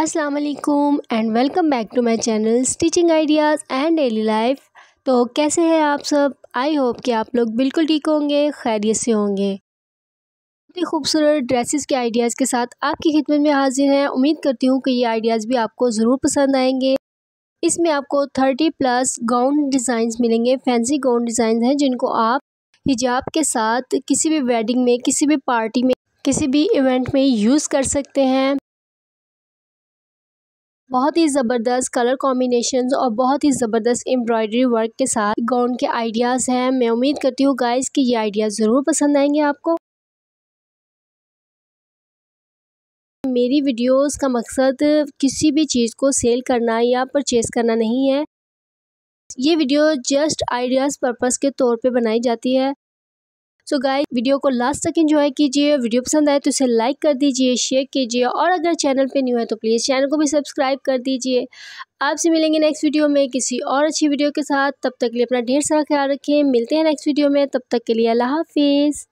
अस्सलाम वालेकुम and welcome back to my channel stitching ideas and daily life तो कैसे हैं आप सब आई होप कि आप लोग बिल्कुल ठीक होंगे खैरियत से होंगे बहुत ही खूबसूरत ड्रेसेस के आइडियाज़ के साथ आपकी खिदमत में हाजिर हैं उम्मीद करती हूँ कि ये आइडियाज़ भी आपको ज़रूर पसंद आएंगे इसमें आपको थर्टी प्लस गाउन डिज़ाइन मिलेंगे फैंसी गाउन डिज़ाइन हैं जिनको आप हिजाब के साथ किसी भी वेडिंग में किसी भी पार्टी में किसी भी इवेंट में यूज़ कर सकते हैं बहुत ही ज़बरदस्त कलर कॉम्बिनेशन और बहुत ही ज़बरदस्त एम्ब्रॉयडरी वर्क के साथ गाउन के आइडियाज़ हैं मैं उम्मीद करती हूँ गाइस कि ये आइडियाज़ ज़रूर पसंद आएंगे आपको मेरी वीडियोस का मकसद किसी भी चीज़ को सेल करना या परचेज़ करना नहीं है ये वीडियो जस्ट आइडियाज़ पर्पस के तौर पे बनाई जाती है सो गाइस वीडियो को लास्ट तक इन्जॉय कीजिए वीडियो पसंद आए तो इसे लाइक कर दीजिए शेयर कीजिए और अगर चैनल पे न्यू है तो प्लीज़ चैनल को भी सब्सक्राइब कर दीजिए आपसे मिलेंगे नेक्स्ट वीडियो में किसी और अच्छी वीडियो के साथ तब तक के लिए अपना ढेर सारा ख्याल रखें मिलते हैं नेक्स्ट वीडियो में तब तक के लिए अल्लाह हाफिज़